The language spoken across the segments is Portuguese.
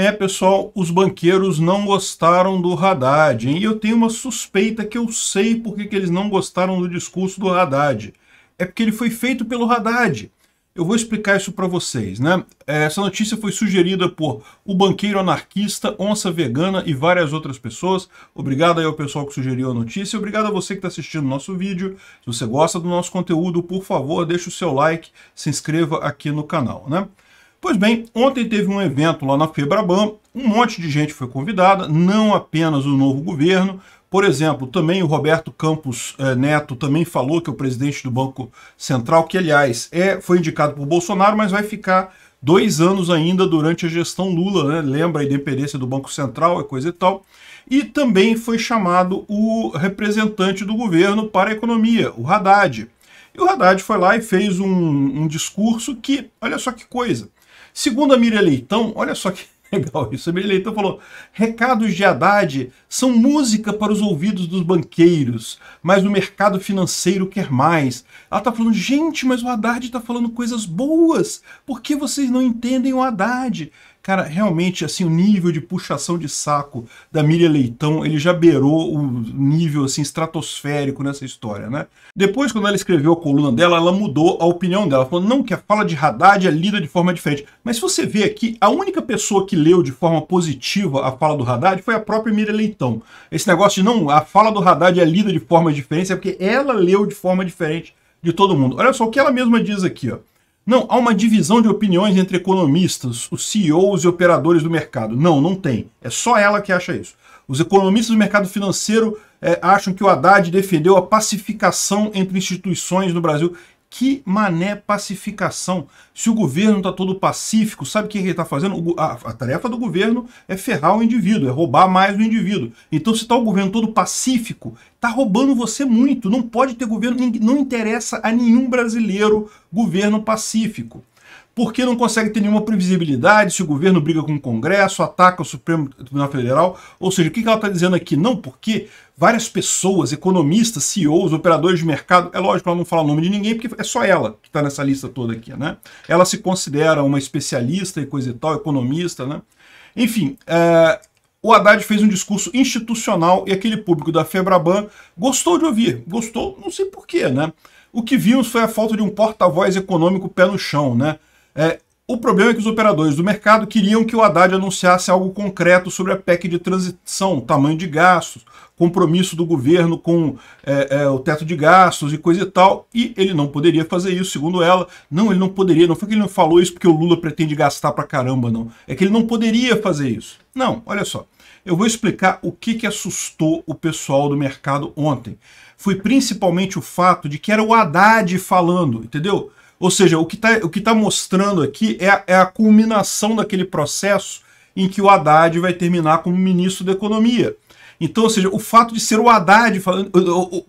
É, pessoal, os banqueiros não gostaram do Haddad. E eu tenho uma suspeita que eu sei por que eles não gostaram do discurso do Haddad. É porque ele foi feito pelo Haddad. Eu vou explicar isso para vocês, né? É, essa notícia foi sugerida por o banqueiro anarquista, onça vegana e várias outras pessoas. Obrigado aí ao pessoal que sugeriu a notícia. Obrigado a você que está assistindo o nosso vídeo. Se você gosta do nosso conteúdo, por favor, deixe o seu like, se inscreva aqui no canal, né? Pois bem, ontem teve um evento lá na Febraban, um monte de gente foi convidada, não apenas o novo governo, por exemplo, também o Roberto Campos eh, Neto também falou que é o presidente do Banco Central, que aliás é, foi indicado por Bolsonaro, mas vai ficar dois anos ainda durante a gestão Lula, né? lembra a independência do Banco Central, e é coisa e tal. E também foi chamado o representante do governo para a economia, o Haddad. E o Haddad foi lá e fez um, um discurso que, olha só que coisa, Segundo a Miriam Leitão, olha só que legal isso, a Miriam Leitão falou: recados de Haddad são música para os ouvidos dos banqueiros, mas o mercado financeiro quer mais. Ela está falando, gente, mas o Haddad está falando coisas boas, por que vocês não entendem o Haddad? Cara, realmente, assim, o nível de puxação de saco da Miriam Leitão, ele já beirou o nível, assim, estratosférico nessa história, né? Depois, quando ela escreveu a coluna dela, ela mudou a opinião dela. Falou, não, que a fala de Haddad é lida de forma diferente. Mas se você vê aqui, a única pessoa que leu de forma positiva a fala do Haddad foi a própria Miriam Leitão. Esse negócio de, não, a fala do Haddad é lida de forma diferente, é porque ela leu de forma diferente de todo mundo. Olha só o que ela mesma diz aqui, ó. Não, há uma divisão de opiniões entre economistas, os CEOs e operadores do mercado. Não, não tem. É só ela que acha isso. Os economistas do mercado financeiro é, acham que o Haddad defendeu a pacificação entre instituições no Brasil. Que mané pacificação. Se o governo está todo pacífico, sabe o que ele está fazendo? A, a, tarefa do governo é ferrar o indivíduo, é roubar mais o indivíduo. Então, se está o governo todo pacífico, está roubando você muito. Não pode ter governo, não interessa a nenhum brasileiro governo pacífico porque não consegue ter nenhuma previsibilidade se o governo briga com o Congresso, ataca o Supremo Tribunal Federal. Ou seja, o que ela está dizendo aqui? Não, porque várias pessoas, economistas, CEOs, operadores de mercado, é lógico, ela não fala o nome de ninguém, porque é só ela que está nessa lista toda aqui, né? Ela se considera uma especialista e coisa e tal, economista, né? Enfim, é, o Haddad fez um discurso institucional e aquele público da Febraban gostou de ouvir. Gostou, não sei porquê, né? O que vimos foi a falta de um porta-voz econômico pé no chão, né? É, o problema é que os operadores do mercado queriam que o Haddad anunciasse algo concreto sobre a PEC de transição, tamanho de gastos, compromisso do governo com é, é, o teto de gastos e coisa e tal, e ele não poderia fazer isso, segundo ela. Não, ele não poderia, não foi que ele não falou isso porque o Lula pretende gastar pra caramba, não. É que ele não poderia fazer isso. Não, olha só. Eu vou explicar o que, que assustou o pessoal do mercado ontem. Foi principalmente o fato de que era o Haddad falando, entendeu? Ou seja, o que está tá mostrando aqui é a, é a culminação daquele processo em que o Haddad vai terminar como ministro da Economia. Então, ou seja, o fato de ser o Haddad falando.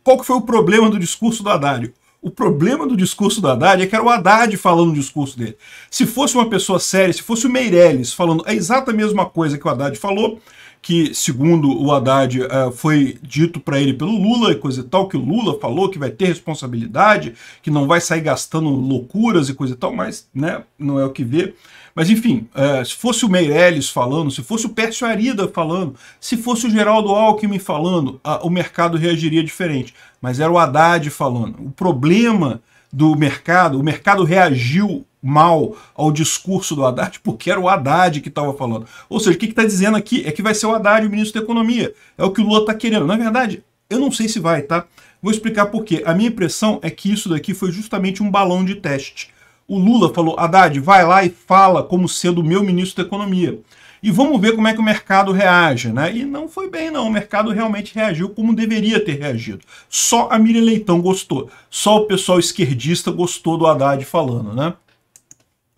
Qual que foi o problema do discurso do Haddad? O problema do discurso do Haddad é que era o Haddad falando o discurso dele. Se fosse uma pessoa séria, se fosse o Meirelles falando a exata mesma coisa que o Haddad falou, que, segundo o Haddad, eh, foi dito para ele pelo Lula e coisa e tal, que o Lula falou que vai ter responsabilidade, que não vai sair gastando loucuras e coisa e tal, mas né, não é o que vê. Mas enfim, eh, se fosse o Meirelles falando, se fosse o Pércio Arida falando, se fosse o Geraldo Alckmin falando, o mercado reagiria diferente. Mas era o Haddad falando. O problema do mercado, o mercado reagiu mal ao discurso do Haddad, porque era o Haddad que estava falando. Ou seja, o que está dizendo aqui é que vai ser o Haddad o ministro da Economia. É o que o Lula está querendo. Na verdade, eu não sei se vai, tá? Vou explicar por quê. A minha impressão é que isso daqui foi justamente um balão de teste. O Lula falou, Haddad, vai lá e fala como sendo o meu ministro da Economia. E vamos ver como é que o mercado reage, né? E não foi bem, não. O mercado realmente reagiu como deveria ter reagido. Só a Miriam Leitão gostou. Só o pessoal esquerdista gostou do Haddad falando, né?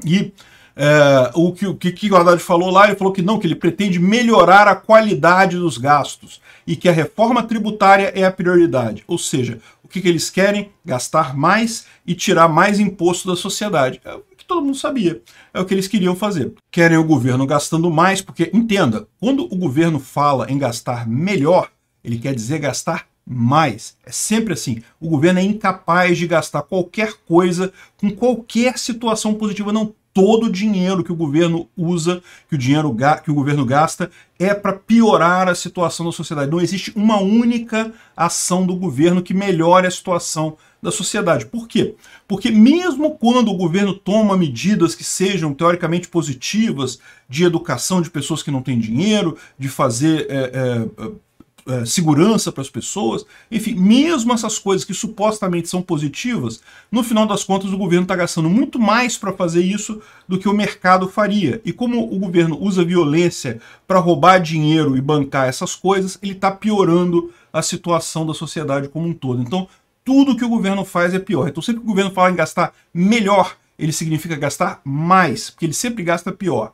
E é, o, que, o que o Haddad falou lá, ele falou que não, que ele pretende melhorar a qualidade dos gastos e que a reforma tributária é a prioridade. Ou seja, o que, que eles querem? Gastar mais e tirar mais imposto da sociedade. É o que todo mundo sabia, é o que eles queriam fazer. Querem o governo gastando mais, porque, entenda, quando o governo fala em gastar melhor, ele quer dizer gastar mais. É sempre assim. O governo é incapaz de gastar qualquer coisa com qualquer situação positiva. Não todo o dinheiro que o governo usa, que o dinheiro que o governo gasta, é para piorar a situação da sociedade. Não existe uma única ação do governo que melhore a situação da sociedade. Por quê? Porque mesmo quando o governo toma medidas que sejam teoricamente positivas, de educação de pessoas que não têm dinheiro, de fazer é, é, é, segurança para as pessoas. Enfim, mesmo essas coisas que supostamente são positivas, no final das contas o governo está gastando muito mais para fazer isso do que o mercado faria. E como o governo usa violência para roubar dinheiro e bancar essas coisas, ele está piorando a situação da sociedade como um todo. Então, tudo que o governo faz é pior. Então, sempre que o governo fala em gastar melhor, ele significa gastar mais, porque ele sempre gasta pior.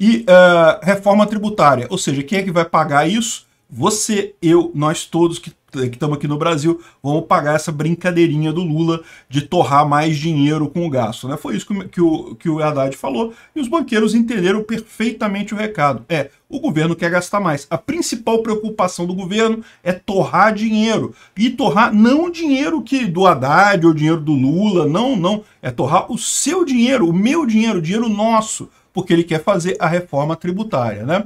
E uh, reforma tributária, ou seja, quem é que vai pagar isso? você, eu, nós todos que estamos aqui no Brasil, vamos pagar essa brincadeirinha do Lula de torrar mais dinheiro com o gasto. Né? Foi isso que, que, o, que o Haddad falou e os banqueiros entenderam perfeitamente o recado. É, o governo quer gastar mais. A principal preocupação do governo é torrar dinheiro. E torrar não o dinheiro que do Haddad ou dinheiro do Lula, não, não. É torrar o seu dinheiro, o meu dinheiro, o dinheiro nosso, porque ele quer fazer a reforma tributária. né?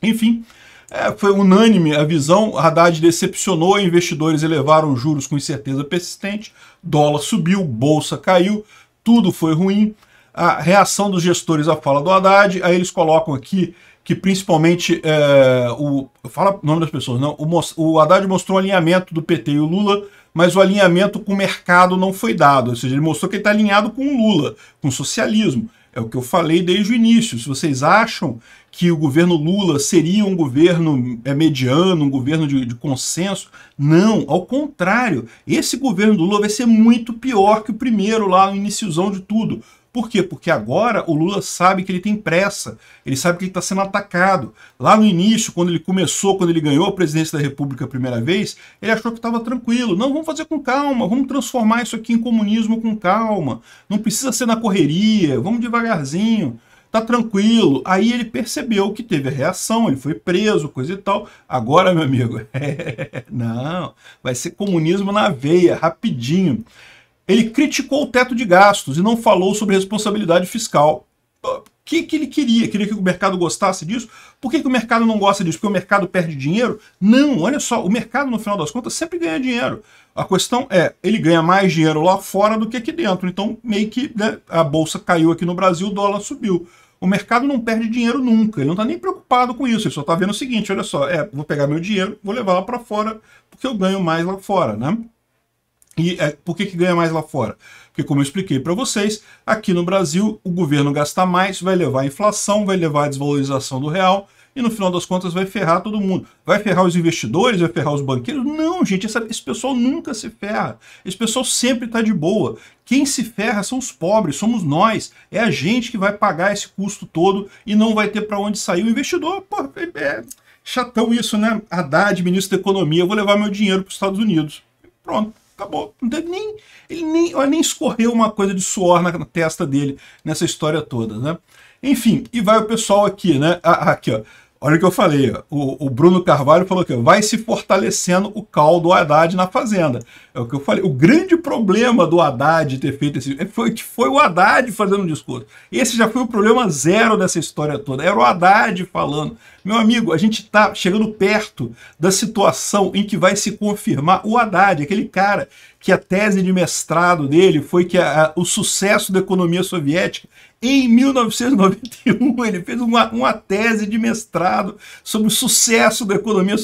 Enfim, é, foi unânime a visão, Haddad decepcionou, investidores elevaram juros com incerteza persistente, dólar subiu, bolsa caiu, tudo foi ruim. A reação dos gestores à fala do Haddad, aí eles colocam aqui que principalmente é, o. Fala o nome das pessoas, não. O, o Haddad mostrou o alinhamento do PT e o Lula, mas o alinhamento com o mercado não foi dado. Ou seja, ele mostrou que ele está alinhado com o Lula, com o socialismo. É o que eu falei desde o início. Se vocês acham que o governo Lula seria um governo é, mediano, um governo de, de consenso. Não, ao contrário, esse governo do Lula vai ser muito pior que o primeiro lá no iníciozão de tudo. Por quê? Porque agora o Lula sabe que ele tem pressa, ele sabe que ele está sendo atacado. Lá no início, quando ele começou, quando ele ganhou a presidência da República a primeira vez, ele achou que estava tranquilo. Não, vamos fazer com calma, vamos transformar isso aqui em comunismo com calma. Não precisa ser na correria, vamos devagarzinho tá tranquilo. Aí ele percebeu que teve a reação, ele foi preso, coisa e tal. Agora, meu amigo, é, não, vai ser comunismo na veia, rapidinho. Ele criticou o teto de gastos e não falou sobre responsabilidade fiscal que, que ele queria? Queria que o mercado gostasse disso? Por que, que o mercado não gosta disso? Porque o mercado perde dinheiro? Não, olha só, o mercado, no final das contas, sempre ganha dinheiro. A questão é, ele ganha mais dinheiro lá fora do que aqui dentro. Então, meio que né, a bolsa caiu aqui no Brasil, o dólar subiu. O mercado não perde dinheiro nunca, ele não está nem preocupado com isso, ele só está vendo o seguinte, olha só, é, vou pegar meu dinheiro, vou levar lá para fora, porque eu ganho mais lá fora, né? E é, por que, que ganha mais lá fora? Porque, como eu expliquei para vocês, aqui no Brasil o governo gasta mais, vai levar a inflação, vai levar a desvalorização do real e no final das contas vai ferrar todo mundo. Vai ferrar os investidores, vai ferrar os banqueiros? Não, gente, essa, esse pessoal nunca se ferra. Esse pessoal sempre está de boa. Quem se ferra são os pobres, somos nós. É a gente que vai pagar esse custo todo e não vai ter para onde sair. O investidor, pô, é, é chatão isso, né? Haddad, ministro da Economia, eu vou levar meu dinheiro para os Estados Unidos. Pronto. Acabou. Não nem, ele nem, nem escorreu uma coisa de suor na, na testa dele nessa história toda, né? Enfim, e vai o pessoal aqui, né? Ah, ah aqui, ó. Olha o que eu falei, o, o Bruno Carvalho falou que vai se fortalecendo o caldo do Haddad na Fazenda. É o que eu falei. O grande problema do Haddad ter feito esse. É, foi que foi o Haddad fazendo um discurso. Esse já foi o problema zero dessa história toda. Era o Haddad falando. Meu amigo, a gente está chegando perto da situação em que vai se confirmar o Haddad, aquele cara que a tese de mestrado dele foi que a, a, o sucesso da economia soviética em 1991 ele fez uma, uma tese de mestrado sobre o sucesso da economia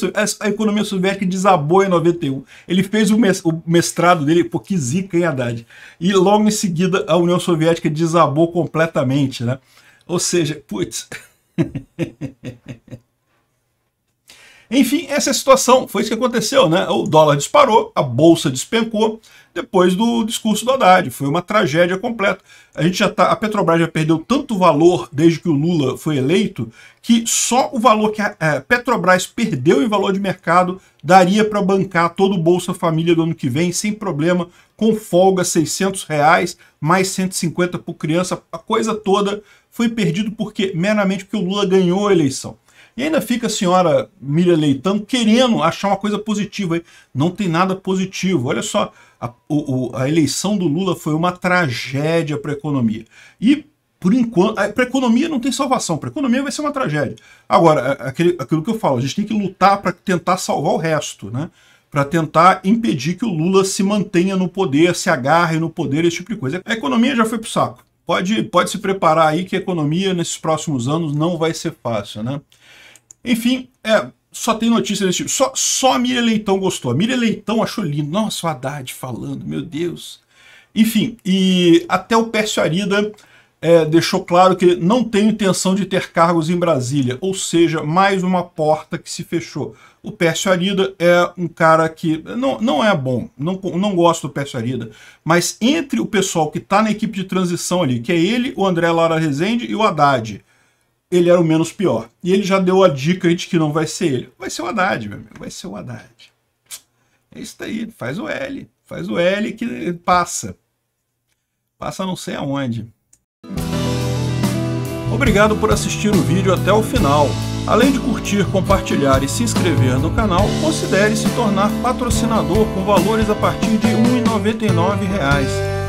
a economia soviética desabou em 91. Ele fez o mestrado dele, pô, que zica, hein, Haddad? E logo em seguida a União Soviética desabou completamente, né? Ou seja, putz... Enfim, essa é a situação. Foi isso que aconteceu, né? O dólar disparou, a bolsa despencou depois do discurso do Haddad. Foi uma tragédia completa. A gente já tá, a Petrobras já perdeu tanto valor desde que o Lula foi eleito que só o valor que a, é, Petrobras perdeu em valor de mercado daria para bancar todo o Bolsa Família do ano que vem sem problema, com folga 600 reais, mais 150 por criança. A coisa toda foi perdida porque meramente porque o Lula ganhou a eleição. E ainda fica a senhora Miriam Leitão querendo achar uma coisa positiva. Não tem nada positivo. Olha só, a, o, a eleição do Lula foi uma tragédia para a economia. E, por enquanto, para a economia não tem salvação. Para a economia vai ser uma tragédia. Agora, aquele, aquilo que eu falo, a gente tem que lutar para tentar salvar o resto, né? para tentar impedir que o Lula se mantenha no poder, se agarre no poder, esse tipo de coisa. A economia já foi para o saco. Pode, pode se preparar aí que a economia nesses próximos anos não vai ser fácil, né? Enfim, é, só tem notícias desse tipo. Só, só a Miriam Leitão gostou. A Miriam Leitão achou lindo. Nossa, o Haddad falando, meu Deus. Enfim, e até o Pércio Arida é, deixou claro que não tem intenção de ter cargos em Brasília. Ou seja, mais uma porta que se fechou. O Pércio Arida é um cara que não, não é bom, não, não gosto do Pércio Arida, mas entre o pessoal que está na equipe de transição ali, que é ele, o André Lara Rezende e o Haddad, ele era o menos pior. E ele já deu a dica de que não vai ser ele. Vai ser o Haddad, meu amigo, vai ser o Haddad. É isso aí, faz o L, faz o L que passa. Passa não sei aonde. Obrigado por assistir o vídeo até o final. Além de curtir, compartilhar e se inscrever no canal, considere se tornar patrocinador com valores a partir de R$ 1,99